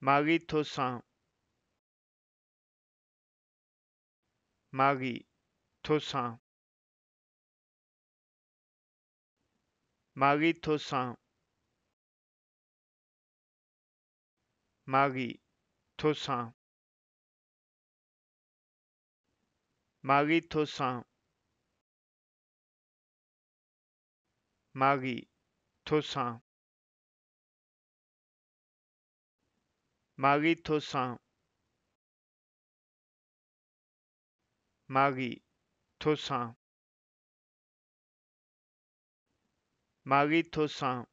Marie Toussaint Marie Toussaint Marie Toussaint Marie Toussaint Marie Toussaint Marie Toussaint Marie Toussaint Marie Toussaint Marie Toussaint